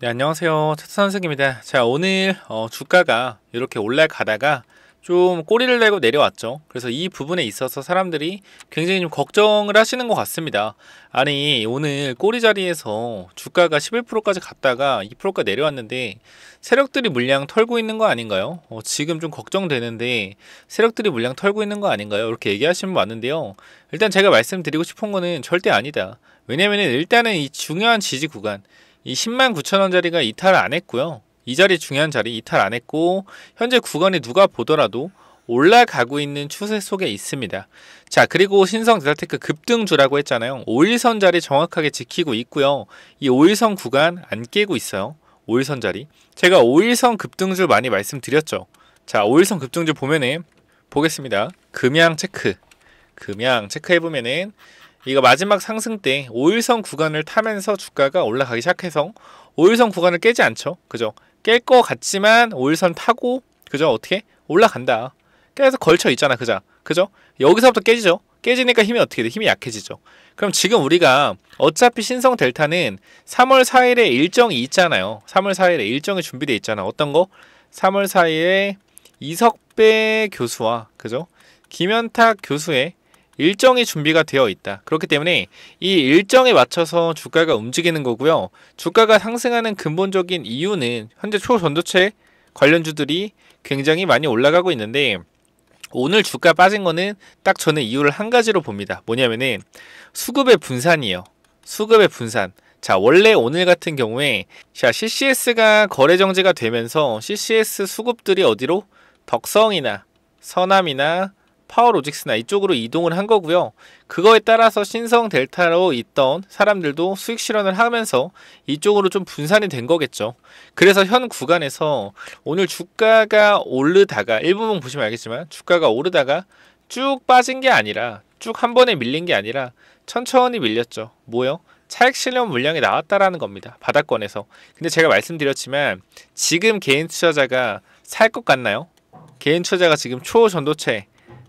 네, 안녕하세요. 차트 선생입니다. 자, 오늘 어, 주가가 이렇게 올라가다가 좀 꼬리를 내고 내려왔죠. 그래서 이 부분에 있어서 사람들이 굉장히 좀 걱정을 하시는 것 같습니다. 아니, 오늘 꼬리 자리에서 주가가 11%까지 갔다가 2%까지 내려왔는데 세력들이 물량 털고 있는 거 아닌가요? 어, 지금 좀 걱정되는데 세력들이 물량 털고 있는 거 아닌가요? 이렇게 얘기하시면 많은데요. 일단 제가 말씀드리고 싶은 거는 절대 아니다. 왜냐면은 일단은 이 중요한 지지 구간 이 10만 9천 원짜리가 이탈 안 했고요. 이 자리 중요한 자리 이탈 안 했고 현재 구간이 누가 보더라도 올라가고 있는 추세 속에 있습니다. 자 그리고 신성 데이테크 급등주라고 했잖아요. 5일선 자리 정확하게 지키고 있고요. 이 5일선 구간 안 깨고 있어요. 5일선 자리. 제가 5일선 급등주 많이 말씀드렸죠. 자 5일선 급등주 보면은 보겠습니다. 금양 체크. 금양 체크해보면은 이거 마지막 상승 때 5일선 구간을 타면서 주가가 올라가기 시작해서 5일선 구간을 깨지 않죠. 그죠? 깰 거 같지만 5일선 타고 그죠? 어떻게? 올라간다. 계속 걸쳐 있잖아. 그자. 그죠? 여기서부터 깨지죠. 깨지니까 힘이 어떻게 돼? 힘이 약해지죠. 그럼 지금 우리가 어차피 신성 델타는 3월 4일에 일정이 있잖아요. 3월 4일에 일정이 준비돼 있잖아. 어떤 거? 3월 4일에 이석배 교수와 그죠? 김현탁 교수의 일정이 준비가 되어 있다. 그렇기 때문에 이 일정에 맞춰서 주가가 움직이는 거고요. 주가가 상승하는 근본적인 이유는 현재 초전도체 관련주들이 굉장히 많이 올라가고 있는데 오늘 주가 빠진 거는 딱 저는 이유를 한 가지로 봅니다. 뭐냐면은 수급의 분산이요 수급의 분산. 자, 원래 오늘 같은 경우에 자, CCS가 거래 정지가 되면서 CCS 수급들이 어디로 덕성이나 서남이나 파워로직스나 이쪽으로 이동을 한 거고요. 그거에 따라서 신성 델타로 있던 사람들도 수익 실현을 하면서 이쪽으로 좀 분산이 된 거겠죠. 그래서 현 구간에서 오늘 주가가 오르다가 일부분 보시면 알겠지만 주가가 오르다가 쭉 빠진 게 아니라 쭉 한 번에 밀린 게 아니라 천천히 밀렸죠. 뭐요? 차익 실현 물량이 나왔다라는 겁니다. 바닥권에서. 근데 제가 말씀드렸지만 지금 개인 투자자가 살 것 같나요? 개인 투자자가 지금 초전도체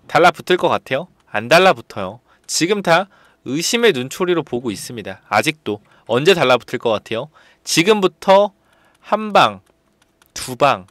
달라붙을 것 같아요? 안 달라붙어요. 지금 다 의심의 눈초리로 보고 있습니다. 아직도 언제 달라붙을 것 같아요? 지금부터 한 방, 두 방,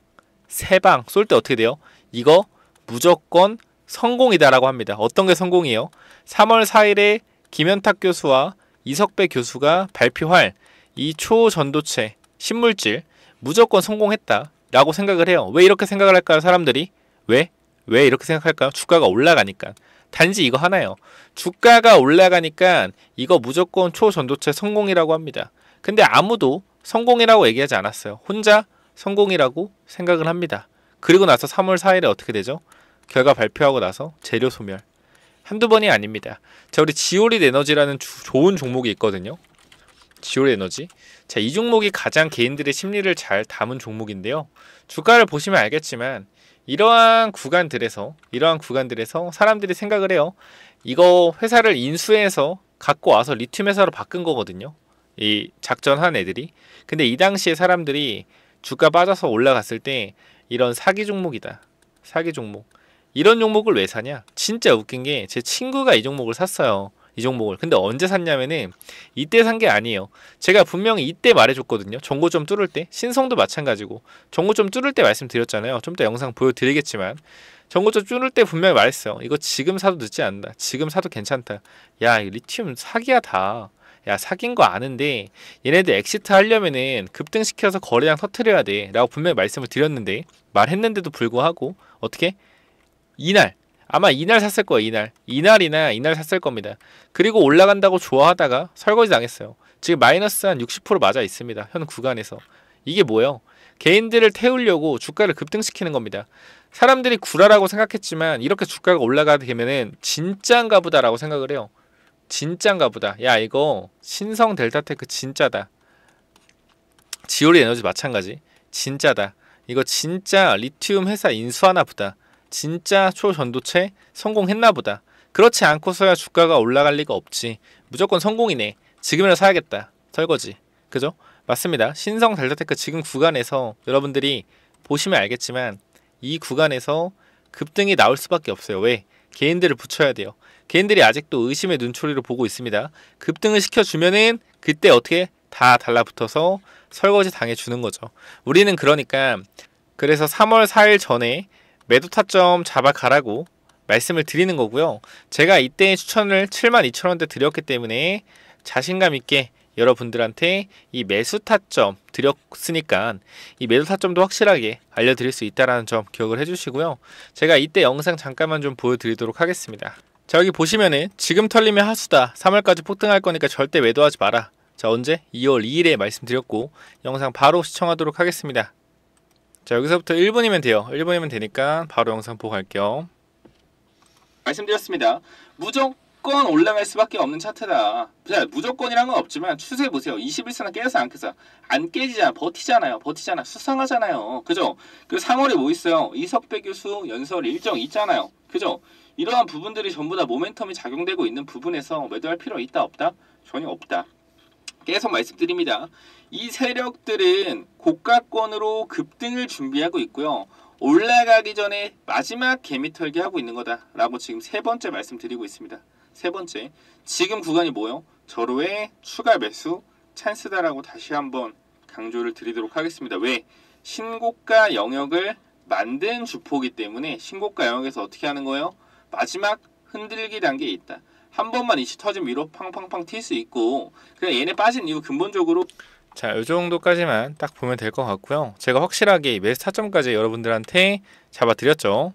세 방 쏠 때 어떻게 돼요? 이거 무조건 성공이다라고 합니다. 어떤 게 성공이에요? 3월 4일에 김현탁 교수와 이석배 교수가 발표할 이 초전도체 신물질 무조건 성공했다라고 생각을 해요. 왜 이렇게 생각을 할까요? 사람들이 왜왜 이렇게 생각할까요? 주가가 올라가니까. 단지 이거 하나요 주가가 올라가니까 이거 무조건 초전도체 성공이라고 합니다. 근데 아무도 성공이라고 얘기하지 않았어요. 혼자 성공이라고 생각을 합니다. 그리고 나서 3월 4일에 어떻게 되죠? 결과 발표하고 나서 재료 소멸. 한두 번이 아닙니다. 자, 우리 지오리 에너지라는 주, 좋은 종목이 있거든요. 지오리 에너지. 자, 이 종목이 가장 개인들의 심리를 잘 담은 종목인데요. 주가를 보시면 알겠지만 이러한 구간들에서 이러한 구간들에서 사람들이 생각을 해요. 이거 회사를 인수해서 갖고 와서 리튬 회사로 바꾼 거거든요. 이 작전한 애들이. 근데 이 당시에 사람들이 주가 빠져서 올라갔을 때 이런 사기 종목이다. 사기 종목. 이런 종목을 왜 사냐? 진짜 웃긴 게 제 친구가 이 종목을 샀어요. 이 종목을 근데 언제 샀냐면은 이때 산 게 아니에요 제가 분명히 이때 말해줬거든요 전고좀 뚫을 때 신성도 마찬가지고 전고좀 뚫을 때 말씀드렸잖아요 좀 더 영상 보여드리겠지만 전고좀 뚫을 때 분명히 말했어요 이거 지금 사도 늦지 않는다 지금 사도 괜찮다 야 리튬 사기야 다야 사귄 거 아는데 얘네들 엑시트 하려면은 급등시켜서 거래량 터트려야 돼 라고 분명히 말씀을 드렸는데 말했는데도 불구하고 어떻게 이날 아마 이날 샀을 거예요 이날 이날이나 이날 샀을 겁니다 그리고 올라간다고 좋아하다가 설거지 당했어요 지금 마이너스 한 60% 맞아 있습니다 현 구간에서 이게 뭐예요 개인들을 태우려고 주가를 급등시키는 겁니다 사람들이 구라라고 생각했지만 이렇게 주가가 올라가게 되면은 진짠가 보다라고 생각을 해요 진짠가 보다 야 이거 신성 델타테크 진짜다 지오리 에너지 마찬가지 진짜다 이거 진짜 리튬 회사 인수하나 보다 진짜 초전도체 성공했나 보다. 그렇지 않고서야 주가가 올라갈 리가 없지. 무조건 성공이네. 지금이라도 사야겠다. 설거지. 그죠? 맞습니다. 신성 달자테크 지금 구간에서 여러분들이 보시면 알겠지만 이 구간에서 급등이 나올 수밖에 없어요. 왜? 개인들을 붙여야 돼요. 개인들이 아직도 의심의 눈초리로 보고 있습니다. 급등을 시켜주면은 그때 어떻게 다 달라붙어서 설거지 당해주는 거죠. 우리는 그러니까 그래서 3월 4일 전에 매도 타점 잡아가라고 말씀을 드리는 거고요. 제가 이때 추천을 72,000원대 드렸기 때문에 자신감 있게 여러분들한테 이 매수 타점 드렸으니까 이 매도 타점도 확실하게 알려드릴 수 있다는 점 기억을 해주시고요. 제가 이때 영상 잠깐만 좀 보여드리도록 하겠습니다. 자 여기 보시면은 지금 털리면 하수다 3월까지 폭등할 거니까 절대 매도하지 마라 자 언제? 2월 2일에 말씀드렸고 영상 바로 시청하도록 하겠습니다. 자 여기서부터 1분이면 돼요 1분이면 되니까 바로 영상 보고 갈게요 말씀드렸습니다 무조건 올라갈 수밖에 없는 차트다 무조건이란 건 없지만 추세 보세요 21선은 깨서 안 깨서 안 깨지잖아 버티잖아요 버티잖아 수상하잖아요 그죠 그 3월에 뭐 있어요 이석배 교수 연설 일정 있잖아요 그죠 이러한 부분들이 전부 다 모멘텀이 작용되고 있는 부분에서 매도할 필요 있다 없다 전혀 없다 계속 말씀드립니다. 이 세력들은 고가권으로 급등을 준비하고 있고요. 올라가기 전에 마지막 개미털기 하고 있는 거다라고 지금 세 번째 말씀드리고 있습니다. 세 번째, 지금 구간이 뭐요? 예 저로의 추가 매수 찬스다라고 다시 한번 강조를 드리도록 하겠습니다. 왜? 신고가 영역을 만든 주포기 때문에 신고가 영역에서 어떻게 하는 거예요? 마지막 흔들기 단계에 있다. 한 번만 이치 터짐 위로 팡팡팡 튈 수 있고 그냥 얘네 빠진 이유 근본적으로 자, 요 정도까지만 딱 보면 될 것 같고요. 제가 확실하게 매스 타점까지 여러분들한테 잡아드렸죠.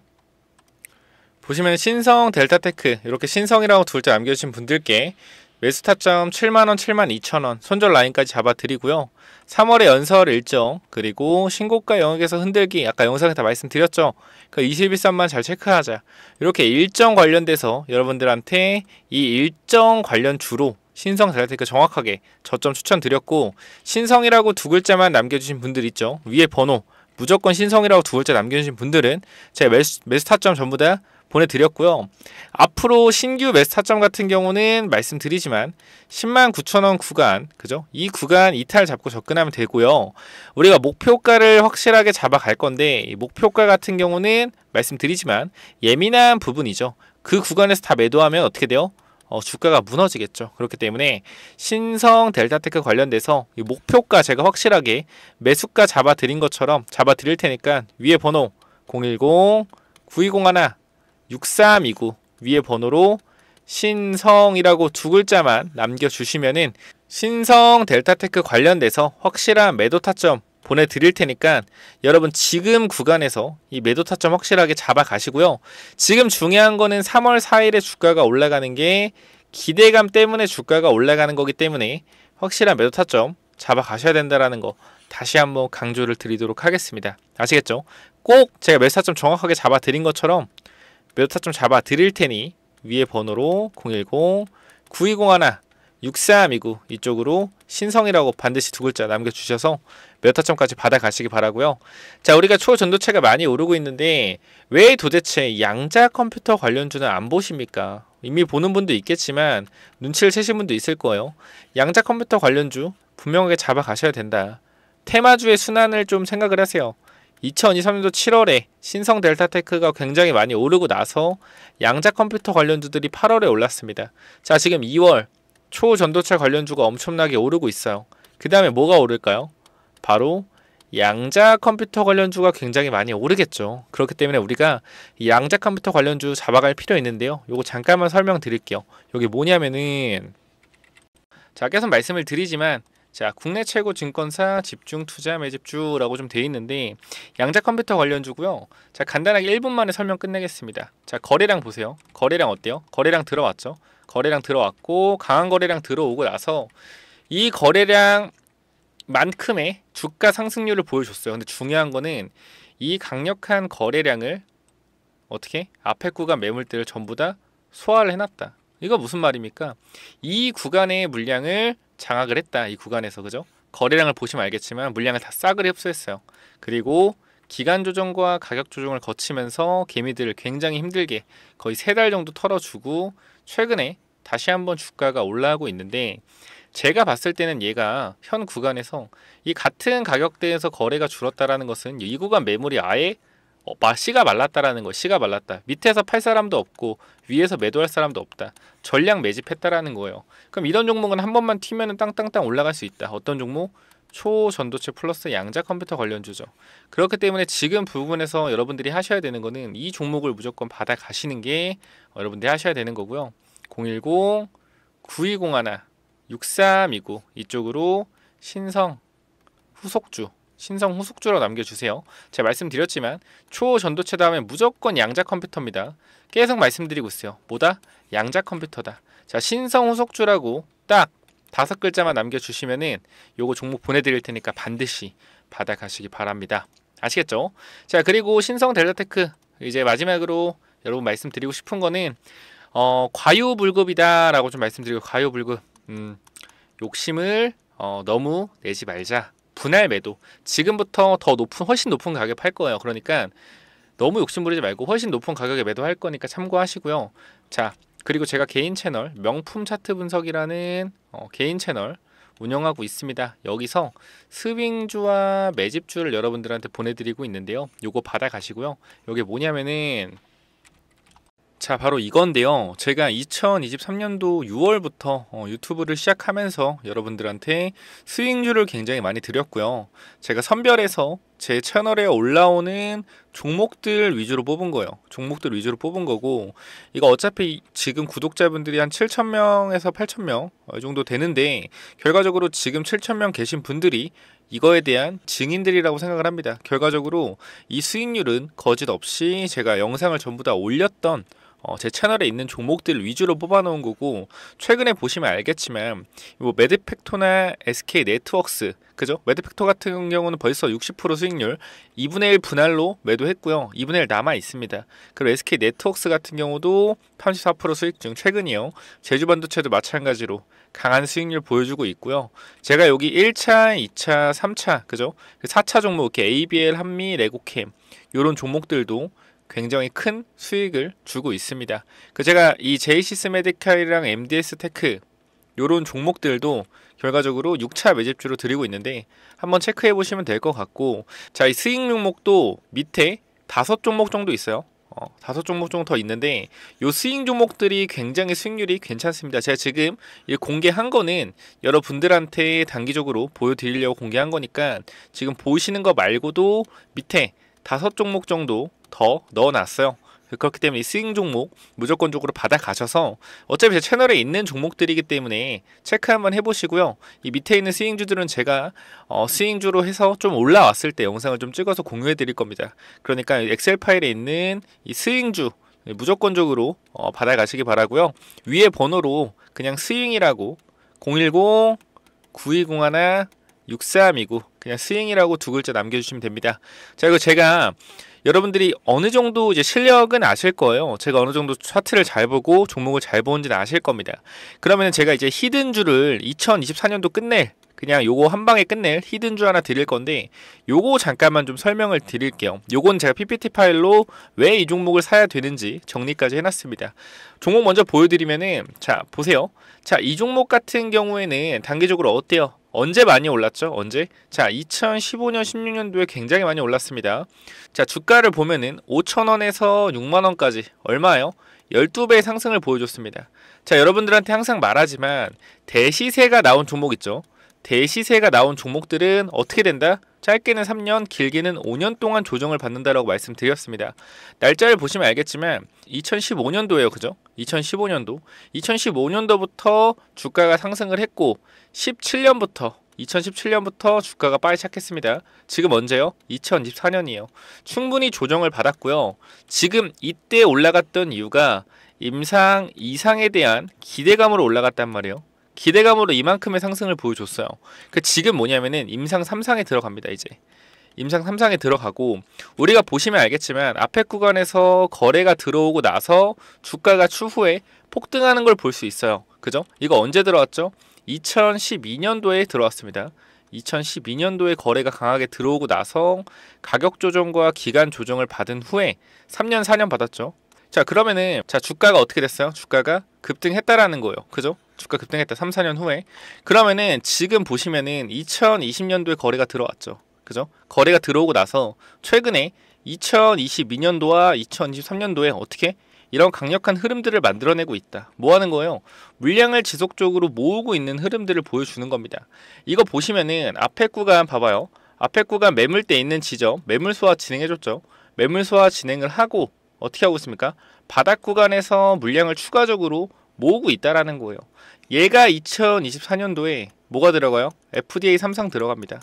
보시면 신성 델타테크 이렇게 신성이라고 둘째 남겨주신 분들께 매스타점 7만원, 7만 2천원 손절 라인까지 잡아드리고요. 3월에 연설 일정 그리고 신고가 영역에서 흔들기 아까 영상에 다 말씀드렸죠. 그 21선만 잘 체크하자. 이렇게 일정 관련돼서 여러분들한테 이 일정 관련 주로 신성 잘 테니까 정확하게 저점 추천드렸고 신성이라고 두 글자만 남겨주신 분들 있죠. 위에 번호 무조건 신성이라고 두 글자 남겨주신 분들은 제 매수, 매 타점 전부 다 보내드렸고요. 앞으로 신규 매수 타점 같은 경우는 말씀드리지만 10만 9천원 구간, 그죠? 이 구간 이탈 잡고 접근하면 되고요. 우리가 목표가를 확실하게 잡아갈 건데 목표가 같은 경우는 말씀드리지만 예민한 부분이죠. 그 구간에서 다 매도하면 어떻게 돼요? 어, 주가가 무너지겠죠. 그렇기 때문에 신성 델타테크 관련돼서 목표가 제가 확실하게 매수가 잡아드린 것처럼 잡아드릴 테니까 위에 번호 010 920 1 6329 위에 번호로 신성이라고 두 글자만 남겨주시면은 신성 델타테크 관련돼서 확실한 매도 타점 보내드릴 테니까 여러분 지금 구간에서 이 매도 타점 확실하게 잡아 가시고요. 지금 중요한 거는 3월 4일에 주가가 올라가는 게 기대감 때문에 주가가 올라가는 거기 때문에 확실한 매도 타점 잡아 가셔야 된다라는 거 다시 한번 강조를 드리도록 하겠습니다. 아시겠죠? 꼭 제가 매수 타점 정확하게 잡아 드린 것처럼 메타 좀 잡아 드릴 테니 위에 번호로 010-920-1-6329 이쪽으로 신성이라고 반드시 두 글자 남겨주셔서 메타점까지 받아가시기 바라고요. 자 우리가 초전도체가 많이 오르고 있는데 왜 도대체 양자 컴퓨터 관련주는 안 보십니까? 이미 보는 분도 있겠지만 눈치를 채신 분도 있을 거예요. 양자 컴퓨터 관련주 분명하게 잡아가셔야 된다. 테마주의 순환을 좀 생각을 하세요. 2023년도 7월에 신성 델타테크가 굉장히 많이 오르고 나서 양자 컴퓨터 관련주들이 8월에 올랐습니다. 자 지금 2월 초전도체 관련주가 엄청나게 오르고 있어요. 그 다음에 뭐가 오를까요? 바로 양자 컴퓨터 관련주가 굉장히 많이 오르겠죠. 그렇기 때문에 우리가 양자 컴퓨터 관련주 잡아갈 필요 있는데요. 요거 잠깐만 설명드릴게요. 여기 뭐냐면은 자 계속 말씀을 드리지만 자, 국내 최고 증권사 집중 투자 매집주라고 좀 돼 있는데 양자 컴퓨터 관련주고요. 자, 간단하게 1분 만에 설명 끝내겠습니다. 자, 거래량 보세요. 거래량 어때요? 거래량 들어왔죠? 거래량 들어왔고 강한 거래량 들어오고 나서 이 거래량 만큼의 주가 상승률을 보여줬어요. 근데 중요한 거는 이 강력한 거래량을 어떻게 앞에 구간 매물들을 전부 다 소화를 해놨다. 이거 무슨 말입니까? 이 구간의 물량을 장악을 했다 이 구간에서 그죠? 거래량을 보시면 알겠지만 물량을 다 싸그리 흡수했어요. 그리고 기간 조정과 가격 조정을 거치면서 개미들을 굉장히 힘들게 거의 세 달 정도 털어주고 최근에 다시 한번 주가가 올라가고 있는데 제가 봤을 때는 얘가 현 구간에서 이 같은 가격대에서 거래가 줄었다라는 것은 이 구간 매물이 아예 어, 마, 씨가 말랐다라는 거 씨가 말랐다 밑에서 팔 사람도 없고 위에서 매도할 사람도 없다 전량 매집했다라는 거예요 그럼 이런 종목은 한 번만 튀면 땅땅땅 올라갈 수 있다 어떤 종목? 초전도체 플러스 양자 컴퓨터 관련주죠 그렇기 때문에 지금 부분에서 여러분들이 하셔야 되는 거는 이 종목을 무조건 받아 가시는 게 여러분들이 하셔야 되는 거고요 010 9201 6329 이쪽으로 신성 후속주 신성 후속주로 남겨주세요. 제가 말씀드렸지만 초전도체 다음에 무조건 양자 컴퓨터입니다. 계속 말씀드리고 있어요. 뭐다? 양자 컴퓨터다. 자 신성 후속주라고 딱 다섯 글자만 남겨주시면은 요거 종목 보내드릴 테니까 반드시 받아가시기 바랍니다. 아시겠죠? 자 그리고 신성 델타테크 이제 마지막으로 여러분 말씀드리고 싶은 거는 어, 과유불급이다라고 좀 말씀드리고 과유불급 음, 욕심을 어, 너무 내지 말자 분할 매도 지금부터 더 높은 훨씬 높은 가격에 팔 거예요. 그러니까 너무 욕심부리지 말고 훨씬 높은 가격에 매도할 거니까 참고하시고요. 자 그리고 제가 개인 채널 명품 차트 분석이라는 어, 개인 채널 운영하고 있습니다. 여기서 스윙주와 매집주를 여러분들한테 보내드리고 있는데요. 요거 받아가시고요. 요게 뭐냐면은 자, 바로 이건데요. 제가 2023년도 6월부터 어, 유튜브를 시작하면서 여러분들한테 스윙주를 굉장히 많이 드렸고요. 제가 선별해서 제 채널에 올라오는 종목들 위주로 뽑은 거예요. 종목들 위주로 뽑은 거고 이거 어차피 지금 구독자분들이 한 7,000명에서 8,000명 어, 이 정도 되는데 결과적으로 지금 7,000명 계신 분들이 이거에 대한 증인들이라고 생각을 합니다. 결과적으로 이 수익률은 거짓 없이 제가 영상을 전부 다 올렸던 어, 제 채널에 있는 종목들 위주로 뽑아놓은 거고 최근에 보시면 알겠지만 뭐 매드팩토나 SK 네트웍스 그죠? 매드팩토 같은 경우는 벌써 60% 수익률 2분의 1 분할로 매도했고요. 2분의 1 남아 있습니다. 그리고 SK 네트웍스 같은 경우도 34% 수익 중 최근이요. 제주 반도체도 마찬가지로 강한 수익률 보여주고 있고요. 제가 여기 1차, 2차, 3차 그죠? 4차 그 종목 이렇게 ABL, 한미, 레고캠 이런 종목들도 굉장히 큰 수익을 주고 있습니다. 그 제가 이 제이시스 메디칼이랑 MDS 테크 요런 종목들도 결과적으로 6차 매집주로 드리고 있는데 한번 체크해 보시면 될 것 같고 자이 수익 종목도 밑에 다섯 종목 정도 있어요. 어, 다섯 종목 정도 더 있는데 요 스윙 종목들이 굉장히 수익률이 괜찮습니다. 제가 지금 공개한 거는 여러분들한테 단기적으로 보여드리려고 공개한 거니까 지금 보시는 거 말고도 밑에 다섯 종목 정도 더 넣어놨어요. 그렇기 때문에 이 스윙 종목 무조건적으로 받아가셔서 어차피 제 채널에 있는 종목들이기 때문에 체크 한번 해보시고요. 이 밑에 있는 스윙주들은 제가 어, 스윙주로 해서 좀 올라왔을 때 영상을 좀 찍어서 공유해 드릴 겁니다. 그러니까 엑셀 파일에 있는 이 스윙주 무조건적으로 어, 받아가시기 바라고요. 위에 번호로 그냥 스윙이라고 010 9 2 0 1 6 3이고 그냥 스윙이라고 두 글자 남겨주시면 됩니다. 자 이거 제가 여러분들이 어느 정도 이제 실력은 아실 거예요. 제가 어느 정도 차트를 잘 보고 종목을 잘 보는지는 아실 겁니다. 그러면 제가 이제 히든 줄을 2024년도 끝낼 그냥 요거 한 방에 끝낼 히든 줄 하나 드릴 건데 요거 잠깐만 좀 설명을 드릴게요. 요건 제가 PPT 파일로 왜 이 종목을 사야 되는지 정리까지 해놨습니다. 종목 먼저 보여드리면은 자 보세요. 자 이 종목 같은 경우에는 단기적으로 어때요? 언제 많이 올랐죠? 언제? 자, 2015년, 16년도에 굉장히 많이 올랐습니다. 자, 주가를 보면은 5천원에서 6만원까지 얼마예요? 12배의 상승을 보여줬습니다. 자, 여러분들한테 항상 말하지만 대시세가 나온 종목 있죠? 대시세가 나온 종목들은 어떻게 된다? 짧게는 3년, 길게는 5년 동안 조정을 받는다라고 말씀드렸습니다. 날짜를 보시면 알겠지만 2015년도예요. 그죠? 2015년도. 2015년도부터 주가가 상승을 했고 17년부터 2017년부터 주가가 빠지기 시작했습니다. 지금 언제요? 2024년이에요. 충분히 조정을 받았고요. 지금 이때 올라갔던 이유가 임상 이상에 대한 기대감으로 올라갔단 말이에요. 기대감으로 이만큼의 상승을 보여줬어요. 그 지금 뭐냐면은 임상 3상에 들어갑니다, 이제. 임상 3상에 들어가고 우리가 보시면 알겠지만 앞에 구간에서 거래가 들어오고 나서 주가가 추후에 폭등하는 걸 볼 수 있어요. 그죠? 이거 언제 들어왔죠? 2012년도에 들어왔습니다. 2012년도에 거래가 강하게 들어오고 나서 가격 조정과 기간 조정을 받은 후에 3년 4년 받았죠. 자, 그러면은 자, 주가가 어떻게 됐어요? 주가가 급등했다라는 거예요. 그죠? 주가 급등했다 3, 4년 후에 그러면은 지금 보시면은 2020년도에 거래가 들어왔죠. 그죠? 거래가 들어오고 나서 최근에 2022년도와 2023년도에 어떻게 이런 강력한 흐름들을 만들어내고 있다. 뭐 하는 거예요? 물량을 지속적으로 모으고 있는 흐름들을 보여주는 겁니다. 이거 보시면은 앞에 구간 봐봐요. 앞에 구간 매물대 있는 지점, 매물 소화 진행해줬죠. 매물 소화 진행을 하고 어떻게 하고 있습니까? 바닥 구간에서 물량을 추가적으로 모으고 있다라는 거예요. 얘가 2024년도에 뭐가 들어가요? FDA 3상 들어갑니다.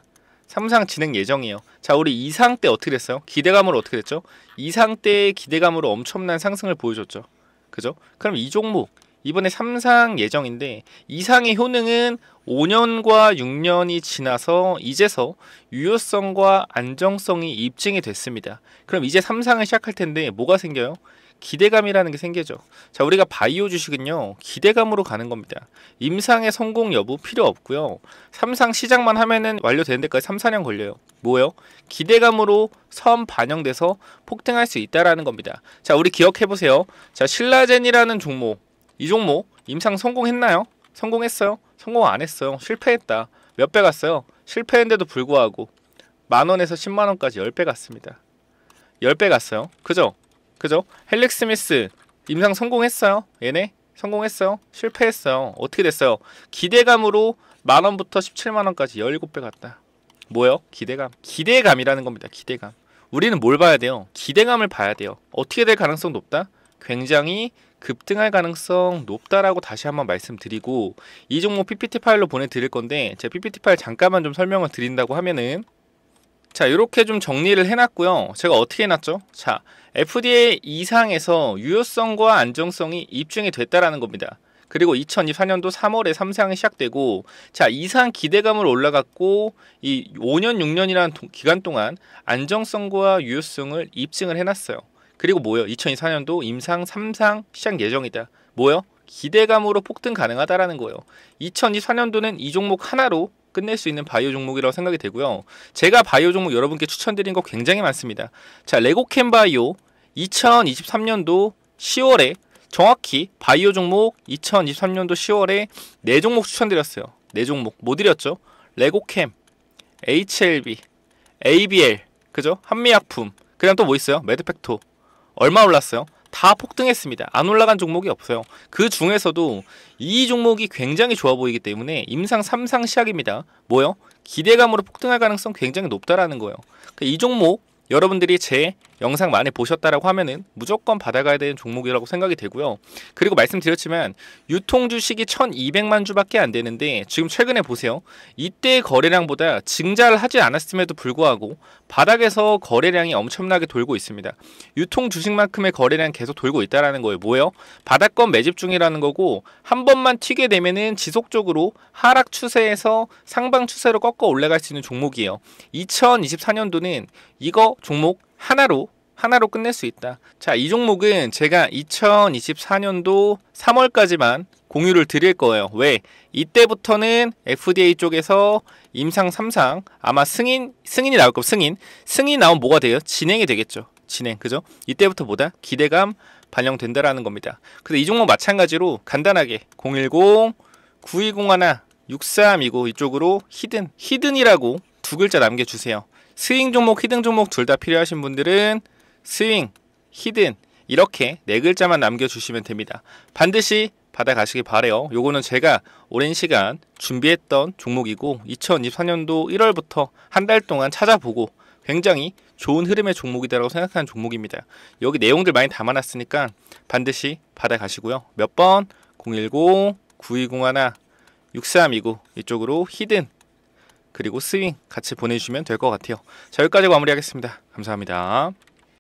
3상 진행 예정이에요. 자, 우리 2상 때 어떻게 됐어요? 기대감으로 어떻게 됐죠? 2상 때 기대감으로 엄청난 상승을 보여줬죠. 그죠? 그럼 이 종목 이번에 3상 예정인데 2상의 효능은 5년과 6년이 지나서 이제서 유효성과 안정성이 입증이 됐습니다. 그럼 이제 3상을 시작할 텐데 뭐가 생겨요? 기대감이라는 게 생기죠. 자, 우리가 바이오 주식은요. 기대감으로 가는 겁니다. 임상의 성공 여부 필요 없고요. 삼상 시작만 하면은 완료되는 데까지 3, 4년 걸려요. 뭐예요? 기대감으로 선 반영돼서 폭등할 수 있다라는 겁니다. 자, 우리 기억해 보세요. 자, 신라젠이라는 종목. 이 종목 임상 성공했나요? 성공했어요? 성공 안 했어요. 실패했다. 몇 배 갔어요? 실패했는데도 불구하고 만 원에서 10만 원까지 10배 갔습니다. 10배 갔어요. 그죠? 그죠? 헬릭 스미스 임상 성공했어요. 얘네 성공했어요. 실패했어요. 어떻게 됐어요? 기대감으로 만원부터 17만원까지 17배 갔다. 뭐요? 기대감. 기대감이라는 겁니다. 기대감. 우리는 뭘 봐야 돼요? 기대감을 봐야 돼요. 어떻게 될 가능성 높다? 굉장히 급등할 가능성 높다라고 다시 한번 말씀드리고 이 종목 PPT 파일로 보내드릴 건데 제 PPT 파일 잠깐만 좀 설명을 드린다고 하면은 자, 이렇게 좀 정리를 해놨고요. 제가 어떻게 해놨죠? 자, FDA 이상에서 유효성과 안정성이 입증이 됐다라는 겁니다. 그리고 2024년도 3월에 3상이 시작되고 자 이상 기대감을 올라갔고 이 5년 6년이라는 도, 기간 동안 안정성과 유효성을 입증을 해놨어요. 그리고 뭐요? 2024년도 임상 3상 시작 예정이다. 뭐요? 기대감으로 폭등 가능하다라는 거예요. 2024년도는 이 종목 하나로 끝낼 수 있는 바이오 종목이라고 생각이 되고요. 제가 바이오 종목 여러분께 추천드린 거 굉장히 많습니다. 자, 레고캠 바이오 2023년도 10월에 정확히 바이오 종목 2023년도 10월에 네 종목 추천드렸어요. 네 종목 뭐 드렸죠? 레고캠, HLB, ABL, 그죠? 한미약품. 그다음 또 뭐 있어요? 매드팩토 얼마 올랐어요? 다 폭등했습니다. 안 올라간 종목이 없어요. 그 중에서도 이 종목이 굉장히 좋아 보이기 때문에 임상 3상 시작입니다. 뭐요? 기대감으로 폭등할 가능성 굉장히 높다라는 거예요. 그러니까 이 종목 여러분들이 제 영상 많이 보셨다라고 하면은 무조건 받아가야 되는 종목이라고 생각이 되고요. 그리고 말씀드렸지만 유통 주식이 1,200만 주밖에 안 되는데 지금 최근에 보세요. 이때 거래량보다 증자를 하지 않았음에도 불구하고 바닥에서 거래량이 엄청나게 돌고 있습니다. 유통 주식만큼의 거래량 계속 돌고 있다라는 거예요. 뭐예요? 바닥권 매집 중이라는 거고 한 번만 튀게 되면은 지속적으로 하락 추세에서 상방 추세로 꺾어 올라갈 수 있는 종목이에요. 2024년도는 이거 종목 하나로 하나로 끝낼 수 있다. 자, 이 종목은 제가 2024년도 3월까지만 공유를 드릴 거예요. 왜? 이때부터는 FDA 쪽에서 임상 3상 아마 승인 승인이 나올 겁 승인. 승인이 나온 뭐가 돼요? 진행이 되겠죠. 진행. 그죠? 이때부터 보다 기대감 반영된다라는 겁니다. 근데 이 종목 마찬가지로 간단하게 010 920 1 6329 이쪽으로 히든 히든이라고 두 글자 남겨 주세요. 스윙 종목, 히든 종목 둘 다 필요하신 분들은 스윙, 히든 이렇게 네 글자만 남겨주시면 됩니다. 반드시 받아가시기 바래요. 요거는 제가 오랜 시간 준비했던 종목이고 2024년도 1월부터 한 달 동안 찾아보고 굉장히 좋은 흐름의 종목이다라고 생각하는 종목입니다. 여기 내용들 많이 담아놨으니까 반드시 받아가시고요. 몇 번? 010-9201-6329 이쪽으로 히든 그리고 스윙 같이 보내주시면 될 것 같아요. 자 여기까지 마무리하겠습니다. 감사합니다.